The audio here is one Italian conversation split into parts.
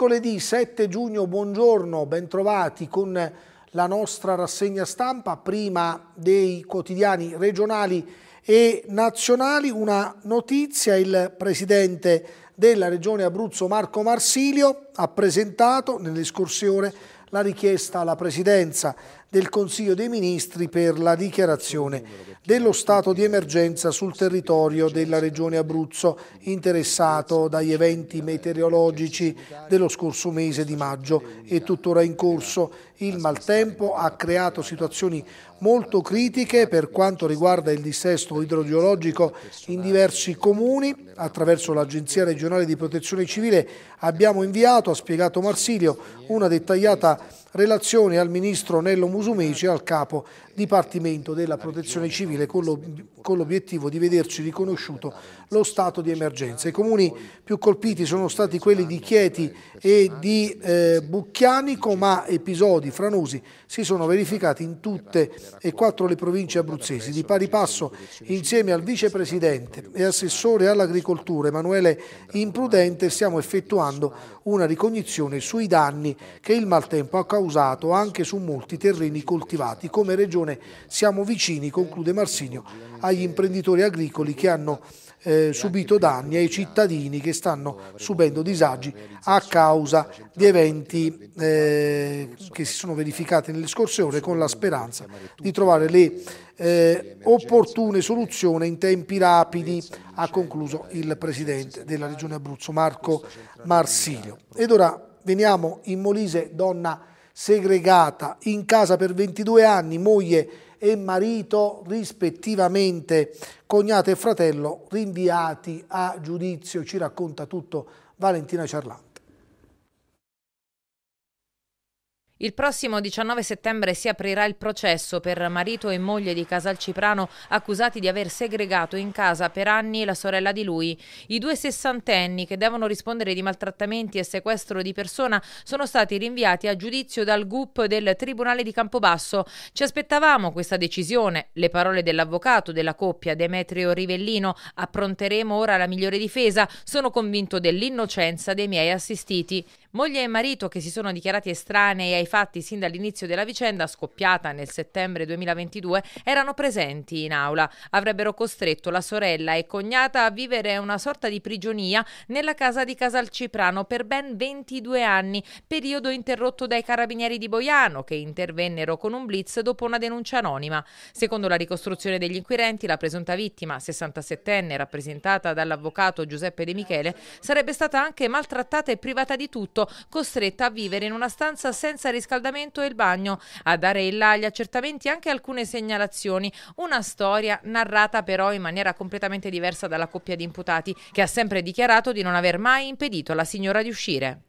Mercoledì 7 giugno, buongiorno, bentrovati con la nostra rassegna stampa, prima dei quotidiani regionali e nazionali. Una notizia, il presidente della regione Abruzzo Marco Marsilio ha presentato nell'escorsione la richiesta alla presidenza del Consiglio dei Ministri per la dichiarazione dello stato di emergenza sul territorio della Regione Abruzzo, interessato dagli eventi meteorologici dello scorso mese di maggio e tuttora in corso. Il maltempo ha creato situazioni molto critiche per quanto riguarda il dissesto idrogeologico in diversi comuni attraverso l'Agenzia regionale di protezione civile, abbiamo inviato, ha spiegato Marsilio, una dettagliata relazione al ministro Nello Musumeci e al capo Dipartimento della Protezione Civile con l'obiettivo di vederci riconosciuto lo stato di emergenza. I comuni più colpiti sono stati quelli di Chieti e di eh, Bucchianico, ma episodi franosi si sono verificati in tutte e quattro le province abruzzesi. Di pari passo, insieme al vicepresidente e assessore all'agricoltura Emanuele Imprudente, stiamo effettuando una ricognizione sui danni che il maltempo ha causato anche su molti terreni coltivati. Come regione siamo vicini, conclude Marsinio, agli imprenditori agricoli che hanno eh, subito danni ai cittadini che stanno subendo disagi a causa di eventi eh, che si sono verificati nelle scorse ore con la speranza di trovare le eh, opportune soluzioni in tempi rapidi, ha concluso il Presidente della Regione Abruzzo Marco Marsilio. Ed ora veniamo in Molise, donna segregata in casa per 22 anni, moglie e marito rispettivamente, cognato e fratello rinviati a giudizio, ci racconta tutto Valentina Ciarlà. Il prossimo 19 settembre si aprirà il processo per marito e moglie di Casalciprano accusati di aver segregato in casa per anni la sorella di lui. I due sessantenni che devono rispondere di maltrattamenti e sequestro di persona sono stati rinviati a giudizio dal GUP del Tribunale di Campobasso. Ci aspettavamo questa decisione. Le parole dell'avvocato della coppia Demetrio Rivellino appronteremo ora la migliore difesa. Sono convinto dell'innocenza dei miei assistiti. Moglie e marito che si sono dichiarati estranei ai fatti sin dall'inizio della vicenda scoppiata nel settembre 2022 erano presenti in aula. Avrebbero costretto la sorella e cognata a vivere una sorta di prigionia nella casa di Casalciprano per ben 22 anni, periodo interrotto dai carabinieri di Boiano che intervennero con un blitz dopo una denuncia anonima. Secondo la ricostruzione degli inquirenti, la presunta vittima, 67enne, rappresentata dall'avvocato Giuseppe De Michele, sarebbe stata anche maltrattata e privata di tutto agosto, costretta a vivere in una stanza senza riscaldamento e il bagno. A dare in là gli accertamenti anche alcune segnalazioni, una storia narrata però in maniera completamente diversa dalla coppia di imputati, che ha sempre dichiarato di non aver mai impedito alla signora di uscire.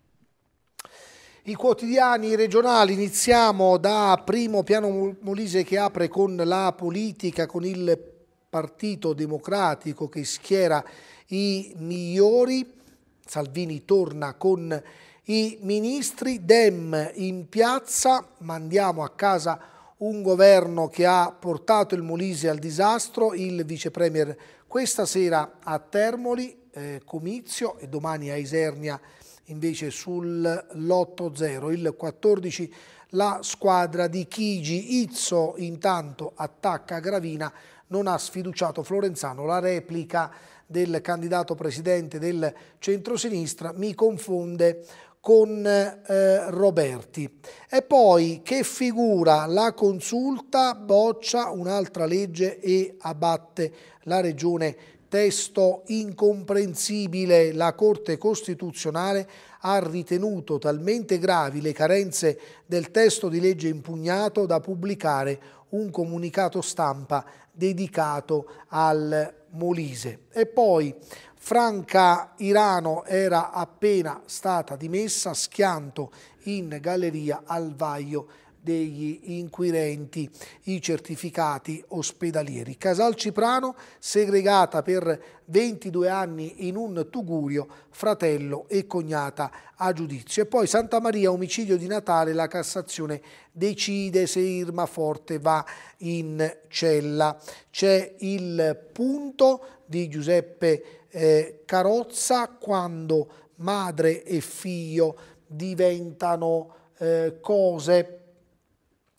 I quotidiani regionali, iniziamo da Primo Piano Molise che apre con la politica, con il Partito Democratico che schiera i migliori. Salvini torna con i ministri Dem in piazza, mandiamo a casa un governo che ha portato il Molise al disastro, il vicepremier questa sera a Termoli, eh, comizio e domani a Isernia invece sull'8-0, il 14 la squadra di Chigi, Izzo intanto attacca Gravina, non ha sfiduciato Florenzano, la replica del candidato presidente del centrosinistra mi confonde con eh, Roberti. E poi che figura la consulta boccia un'altra legge e abbatte la regione testo incomprensibile, la Corte Costituzionale ha ritenuto talmente gravi le carenze del testo di legge impugnato da pubblicare un comunicato stampa dedicato al Molise. E poi Franca Irano era appena stata dimessa schianto in galleria al Vaglio degli inquirenti i certificati ospedalieri. Casal Ciprano segregata per 22 anni in un tugurio, fratello e cognata a giudizio. E poi Santa Maria, omicidio di Natale, la Cassazione decide se Irma Forte va in cella. C'è il punto di Giuseppe eh, Carozza quando madre e figlio diventano eh, cose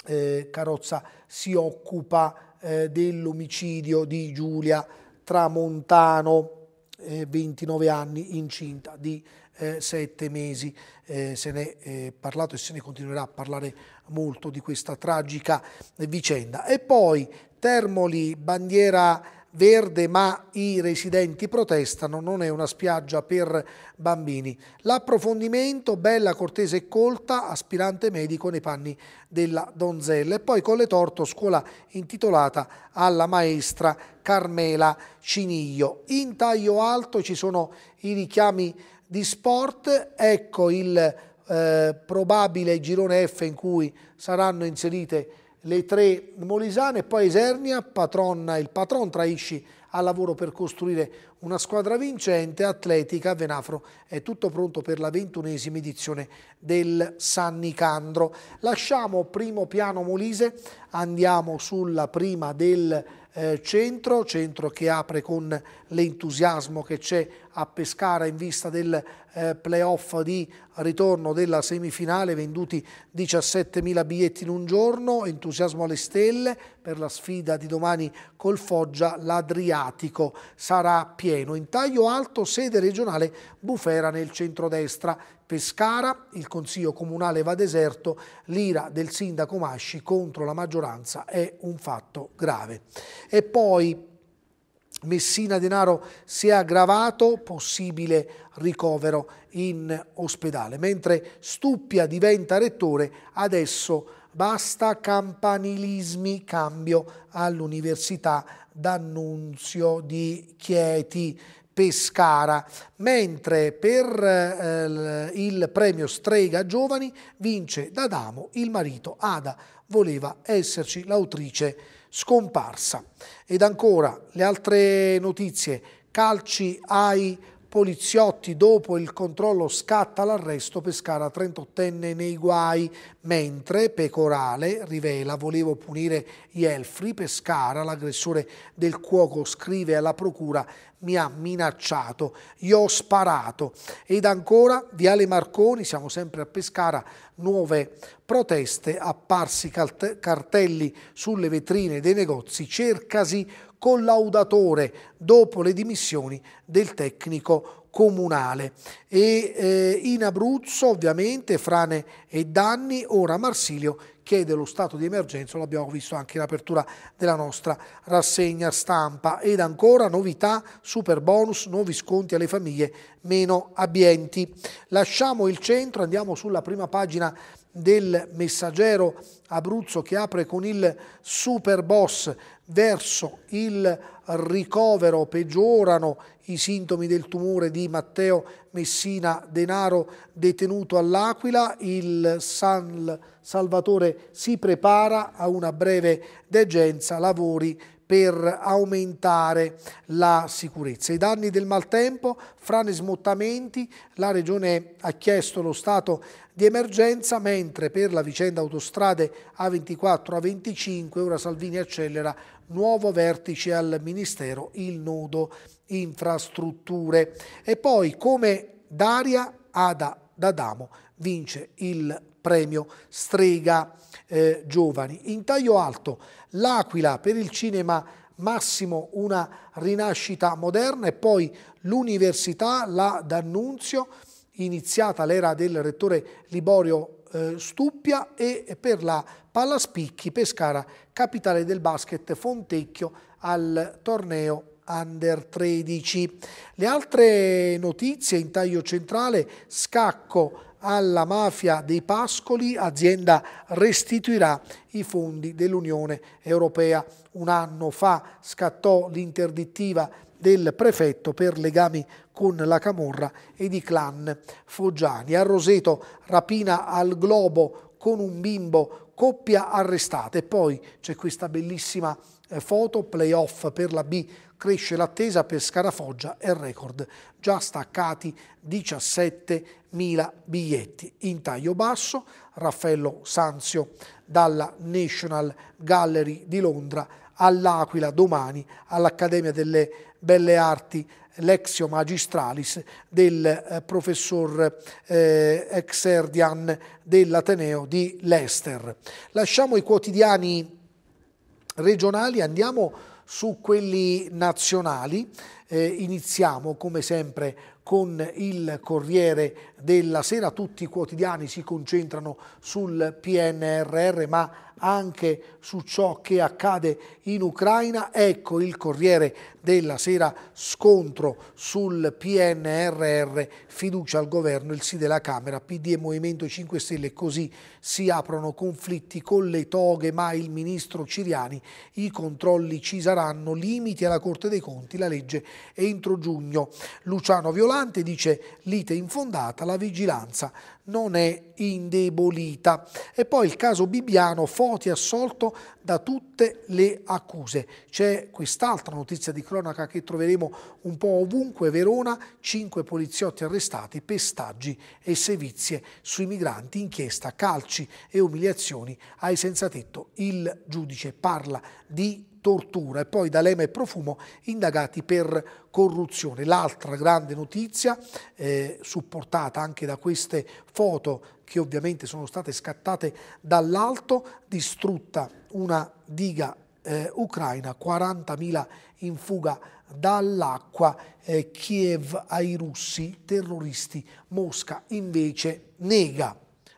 eh, Carozza si occupa eh, dell'omicidio di Giulia Tramontano, 29 eh, anni, incinta di 7 eh, mesi. Eh, se ne è parlato e se ne continuerà a parlare molto di questa tragica vicenda. E poi Termoli, bandiera verde ma i residenti protestano, non è una spiaggia per bambini. L'approfondimento, bella, cortese e colta, aspirante medico nei panni della donzella. E poi con le Torto, scuola intitolata alla maestra Carmela Ciniglio. In taglio alto ci sono i richiami di sport, ecco il eh, probabile girone F in cui saranno inserite le tre molisane, poi Isernia, Patronna, il Patron Traisci al lavoro per costruire una squadra vincente, Atletica, Venafro è tutto pronto per la ventunesima edizione del San Nicandro. Lasciamo primo piano Molise, andiamo sulla prima del eh, centro, centro che apre con l'entusiasmo che c'è a Pescara in vista del eh, playoff di ritorno della semifinale, venduti 17.000 biglietti in un giorno, entusiasmo alle stelle per la sfida di domani col Foggia, l'Adriatico sarà pieno. In taglio alto sede regionale Bufera nel centrodestra, Pescara, il Consiglio Comunale va deserto, l'ira del sindaco Masci contro la maggioranza è un fatto grave. E poi Messina Denaro si è aggravato, possibile ricovero in ospedale. Mentre Stuppia diventa rettore, adesso basta campanilismi, cambio all'Università d'Annunzio di Chieti. Pescara, mentre per eh, il premio Strega Giovani vince D'Adamo il marito Ada, voleva esserci l'autrice scomparsa. Ed ancora le altre notizie, calci ai poliziotti dopo il controllo scatta l'arresto Pescara 38enne nei guai, mentre Pecorale rivela volevo punire Ielfri, Pescara, l'aggressore del cuoco, scrive alla procura mi ha minacciato, io ho sparato. Ed ancora Viale Marconi, siamo sempre a Pescara, nuove proteste, apparsi cartelli sulle vetrine dei negozi, cercasi collaudatore dopo le dimissioni del tecnico comunale. E eh, in Abruzzo ovviamente frane e danni, ora Marsilio chiede lo stato di emergenza, lo abbiamo visto anche in apertura della nostra rassegna stampa. Ed ancora novità, super bonus, nuovi sconti alle famiglie meno abbienti. Lasciamo il centro, andiamo sulla prima pagina del messaggero Abruzzo che apre con il super boss verso il ricovero peggiorano i sintomi del tumore di Matteo Messina Denaro detenuto all'Aquila, il San Salvatore si prepara a una breve degenza, lavori per aumentare la sicurezza. I danni del maltempo, frane smottamenti, la Regione ha chiesto lo stato di emergenza, mentre per la vicenda autostrade A24-A25 ora Salvini accelera nuovo vertice al Ministero, il nodo infrastrutture. E poi come Daria Ada D'Adamo vince il premio Strega eh, Giovani. In taglio alto, l'Aquila per il cinema Massimo una rinascita moderna e poi l'università, la D'Annunzio, iniziata l'era del rettore Liborio eh, Stuppia e per la Pallaspicchi Pescara, capitale del basket Fontecchio al torneo Under 13. Le altre notizie in taglio centrale, scacco alla mafia dei pascoli, azienda restituirà i fondi dell'Unione Europea. Un anno fa scattò l'interdittiva del prefetto per legami con la Camorra ed i clan foggiani. A Roseto rapina al globo con un bimbo, coppia arrestata e poi c'è questa bellissima eh, foto, playoff per la B cresce l'attesa per Scarafoggia e record, già staccati 17.000 biglietti. In taglio basso Raffaello Sanzio dalla National Gallery di Londra all'Aquila domani all'Accademia delle Belle Arti Lexio Magistralis del eh, professor eh, Exerdian dell'Ateneo di Leicester. Lasciamo i quotidiani regionali, andiamo su quelli nazionali. Eh, iniziamo come sempre con il Corriere della Sera, tutti i quotidiani si concentrano sul PNRR ma anche su ciò che accade in Ucraina. Ecco il Corriere della Sera scontro sul PNRR, fiducia al governo, il sì della Camera, PD e Movimento 5 Stelle, così si aprono conflitti con le toghe, ma il ministro Ciriani, i controlli ci saranno, limiti alla Corte dei Conti, la legge entro giugno. Luciano Violante dice lite infondata, la vigilanza non è indebolita. E poi il caso Bibiano, forte Moti assolto da tutte le accuse. C'è quest'altra notizia di cronaca che troveremo un po' ovunque, Verona, cinque poliziotti arrestati, pestaggi e sevizie sui migranti, inchiesta, calci e umiliazioni ai senzatetto. Il giudice parla di tortura e poi D'Alema e Profumo indagati per corruzione. L'altra grande notizia, eh, supportata anche da queste foto che ovviamente sono state scattate dall'alto, distrutta una diga eh, ucraina, 40.000 in fuga dall'acqua, eh, Kiev ai russi terroristi, Mosca invece nega.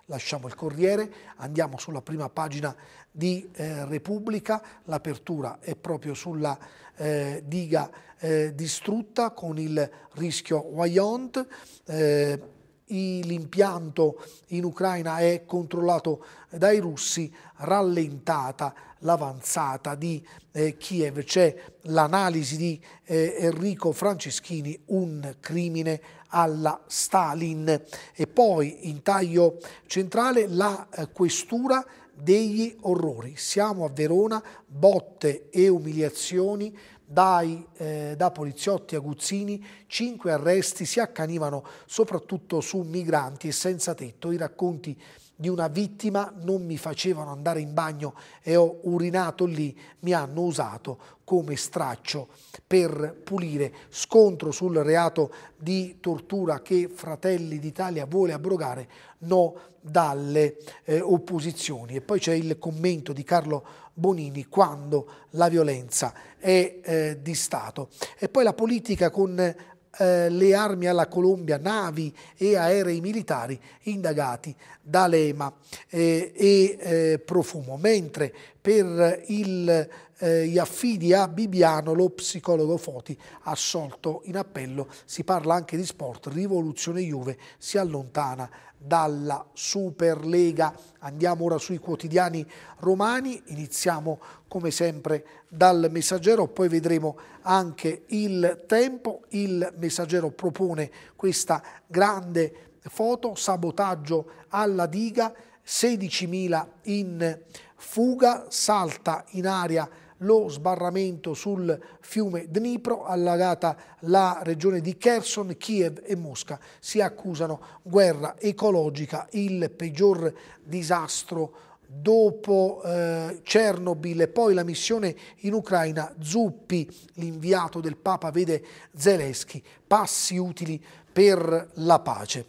Lasciamo il Corriere, andiamo sulla prima pagina di eh, Repubblica, l'apertura è proprio sulla eh, diga eh, distrutta con il rischio Wyont, eh, l'impianto in Ucraina è controllato dai russi, rallentata l'avanzata di eh, Kiev. C'è l'analisi di eh, Enrico Franceschini, un crimine alla Stalin. E poi in taglio centrale la eh, questura degli orrori. Siamo a Verona, botte e umiliazioni dai, eh, da poliziotti aguzzini, cinque arresti si accanivano soprattutto su migranti e senza tetto. I racconti di una vittima, non mi facevano andare in bagno e ho urinato lì, mi hanno usato come straccio per pulire. Scontro sul reato di tortura che Fratelli d'Italia vuole abrogare, no dalle eh, opposizioni. E poi c'è il commento di Carlo Bonini quando la violenza è eh, di Stato. E poi la politica con eh, le armi alla Colombia, navi e aerei militari indagati da Lema eh, e eh, Profumo, mentre per il, gli eh, affidi a Bibiano lo psicologo Foti assolto in appello. Si parla anche di sport, rivoluzione Juve si allontana dalla Superlega. Andiamo ora sui quotidiani romani, iniziamo come sempre dal messaggero, poi vedremo anche il tempo. Il messaggero propone questa grande foto, sabotaggio alla diga, 16.000 in fuga, salta in aria lo sbarramento sul fiume Dnipro, allagata la regione di Kherson, Kiev e Mosca. Si accusano guerra ecologica, il peggior disastro dopo eh, Chernobyl e poi la missione in Ucraina, Zuppi, l'inviato del Papa, vede Zelensky, passi utili per la pace.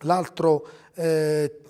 Eh, l'altra eh,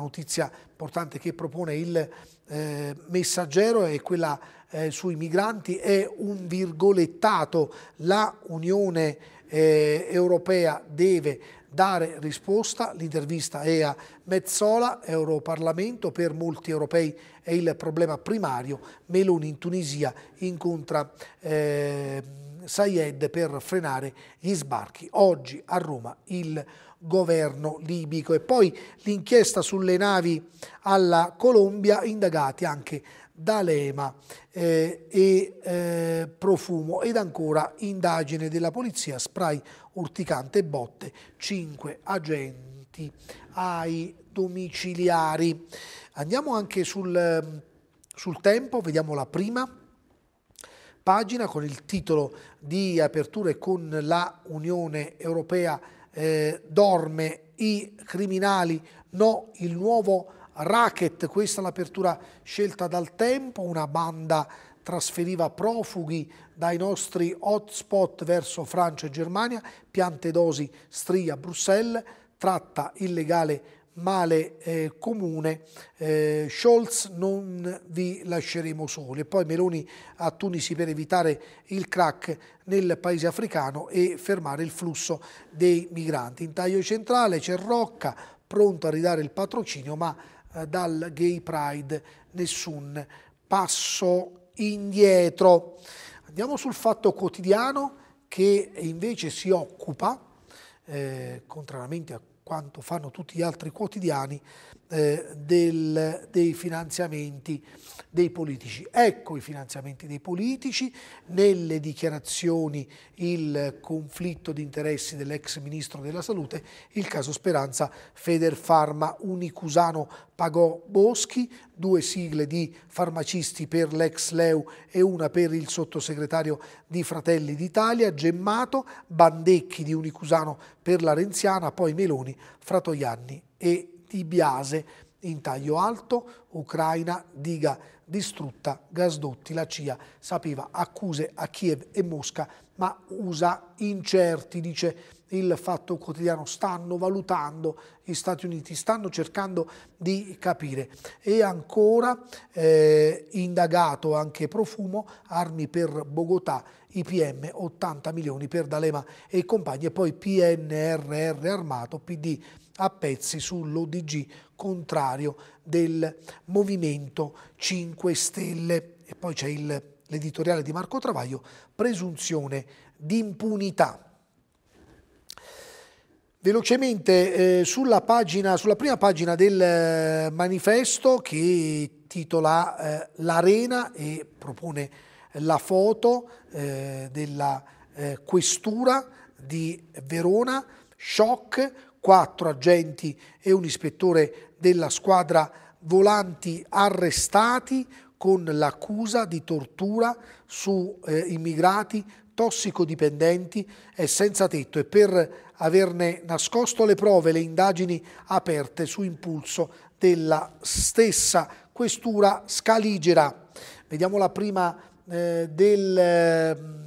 notizia importante che propone il eh, messaggero e quella eh, sui migranti è un virgolettato. La Unione eh, Europea deve dare risposta. L'intervista è a Mezzola, Europarlamento, per molti europei è il problema primario. Meloni in Tunisia incontra eh, Sayed per frenare gli sbarchi. Oggi a Roma il governo libico e poi l'inchiesta sulle navi alla Colombia indagati anche D'Alema eh, e eh, Profumo ed ancora indagine della polizia, spray urticante e botte, 5 agenti ai domiciliari. Andiamo anche sul, ehm, sul tempo, vediamo la prima pagina con il titolo di apertura e con la Unione Europea eh, dorme i criminali, no il nuovo racket, questa è l'apertura scelta dal tempo, una banda trasferiva profughi dai nostri hotspot verso Francia e Germania, piante dosi stria Bruxelles, tratta illegale male eh, comune, eh, Scholz non vi lasceremo soli. E poi Meloni a Tunisi per evitare il crack nel paese africano e fermare il flusso dei migranti. In taglio centrale c'è Rocca, pronto a ridare il patrocinio, ma eh, dal Gay Pride nessun passo indietro. Andiamo sul fatto quotidiano che invece si occupa, eh, contrariamente a quanto fanno tutti gli altri quotidiani, eh, del, dei finanziamenti dei politici. Ecco i finanziamenti dei politici, nelle dichiarazioni il conflitto di interessi dell'ex ministro della salute, il caso Speranza, Feder Pharma, Unicusano pagò Boschi, due sigle di farmacisti per l'ex Leu e una per il sottosegretario di Fratelli d'Italia, Gemmato, Bandecchi di Unicusano per la Renziana, poi Meloni, Fratoianni e di Biase. In taglio alto, Ucraina, diga distrutta, gasdotti, la CIA sapeva accuse a Kiev e Mosca, ma USA incerti, dice il fatto quotidiano, stanno valutando gli Stati Uniti, stanno cercando di capire. E ancora eh, indagato anche Profumo, armi per Bogotà, IPM 80 milioni per D'Alema e compagni e poi PNRR armato, PD a pezzi sull'ODG contrario del Movimento 5 Stelle. E poi c'è l'editoriale di Marco Travaglio, presunzione di impunità. Velocemente eh, sulla, pagina, sulla, prima pagina del eh, manifesto che titola eh, L'arena e propone la foto eh, della eh, questura di Verona, shock quattro agenti e un ispettore della squadra volanti arrestati con l'accusa di tortura su eh, immigrati tossicodipendenti e senza tetto e per averne nascosto le prove le indagini aperte su impulso della stessa questura scaligera. Vediamo la prima eh, del, ehm,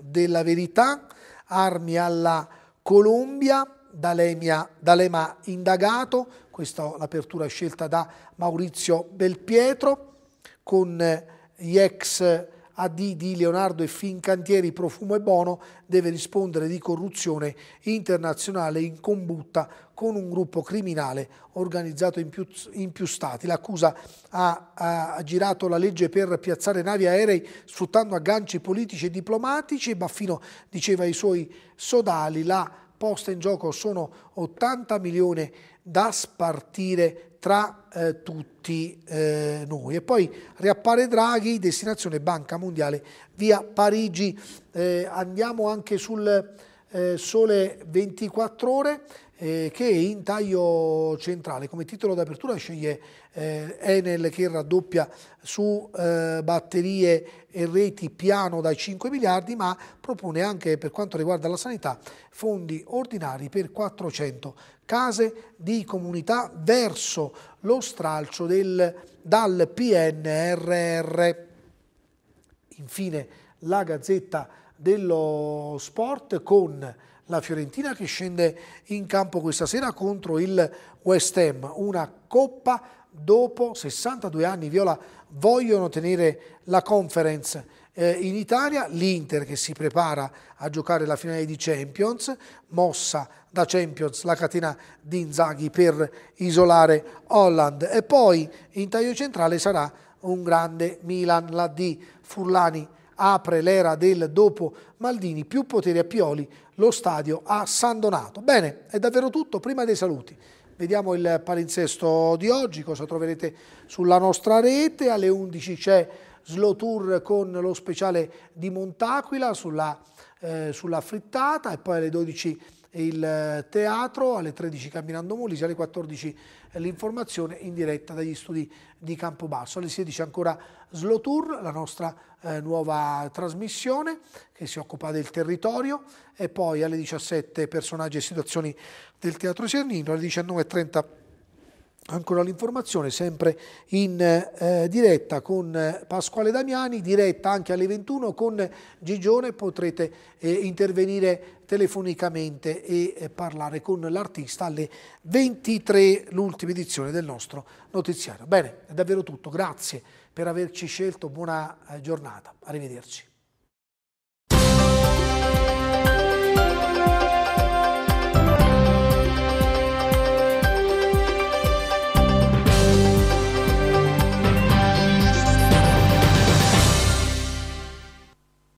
della verità, armi alla Colombia, D'Alema, D'Alema indagato, questa l'apertura scelta da Maurizio Belpietro, con eh, gli ex AD di Leonardo e Fincantieri Profumo e Bono deve rispondere di corruzione internazionale in combutta con un gruppo criminale organizzato in più, in più stati. L'accusa ha, ha, girato la legge per piazzare navi aerei sfruttando agganci politici e diplomatici e Baffino diceva ai suoi sodali la poste in gioco sono 80 milioni da spartire tra eh, tutti eh, noi. E poi riappare Draghi, destinazione Banca Mondiale via Parigi. Eh, andiamo anche sul eh, sole 24 ore eh, che in taglio centrale come titolo d'apertura sceglie eh, Enel che raddoppia su eh, batterie e reti piano dai 5 miliardi ma propone anche per quanto riguarda la sanità fondi ordinari per 400 case di comunità verso lo stralcio del, dal PNRR. Infine la Gazzetta dello Sport con la Fiorentina che scende in campo questa sera contro il West Ham, una coppa dopo 62 anni Viola vogliono tenere la conference eh, in Italia, l'Inter che si prepara a giocare la finale di Champions, mossa da Champions la catena di Inzaghi per isolare Holland e poi in taglio centrale sarà un grande Milan, la di Furlani apre l'era del dopo Maldini, più potere a Pioli, lo stadio a San Donato. Bene, è davvero tutto, prima dei saluti. Vediamo il palinsesto di oggi, cosa troverete sulla nostra rete, alle 11 c'è Slow Tour con lo speciale di Montaquila sulla, eh, sulla frittata e poi alle 12 il eh, teatro, alle 13 Camminando Molise, alle 14 eh, l'informazione in diretta dagli studi di Campobasso. Alle 16 ancora Slow Tour, la nostra eh, nuova trasmissione che si occupa del territorio e poi alle 17 personaggi e situazioni del Teatro Sernino, alle 19.30 ancora l'informazione sempre in eh, diretta con eh, Pasquale Damiani, diretta anche alle 21 con Gigione, potrete eh, intervenire telefonicamente e eh, parlare con l'artista alle 23, l'ultima edizione del nostro notiziario. Bene, è davvero tutto, grazie per averci scelto, buona eh, giornata, arrivederci.